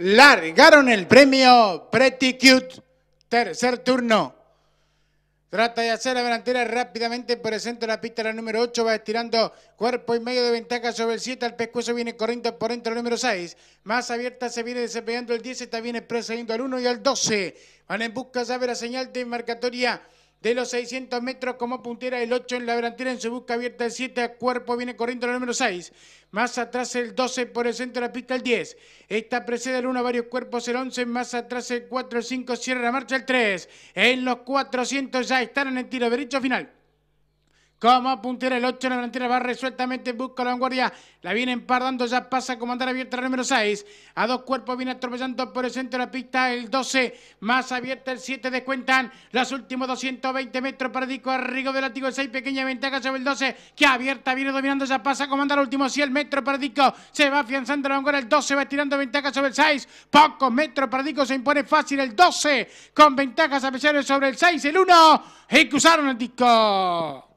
largaron el premio Pretty Cute, tercer turno. Trata de hacer la delantera rápidamente por el centro de la pista, la número 8 va estirando cuerpo y medio de ventaja sobre el 7, El pescuezo viene corriendo por dentro el número 6, más abierta se viene desempeñando el 10, está bien precediendo al 1 y al 12, van en busca, saber la señal de marcatoria de los 600 metros como puntera el 8 en la delantera en su busca abierta el 7 a cuerpo viene corriendo el número 6 más atrás el 12 por el centro de la pista el 10 esta precede al 1 varios cuerpos el 11 más atrás el 4 el 5 cierra la marcha el 3 en los 400 ya están en tiro derecho final como puntera el 8 en la delantera va resueltamente, busca la vanguardia. La viene empardando, ya pasa a comandar abierta el número 6. A dos cuerpos viene atropellando por el centro de la pista el 12. Más abierta el 7, descuentan los últimos 220 metros para disco. Arrigo del el 6. Pequeña ventaja sobre el 12, que abierta viene dominando, ya pasa a comandar el último 100 metros para Dico. Se va afianzando la vanguardia, el 12 va tirando ventaja sobre el 6. Pocos metros para Dico, se impone fácil el 12. Con ventajas a sobre el 6, el 1. cruzaron el disco.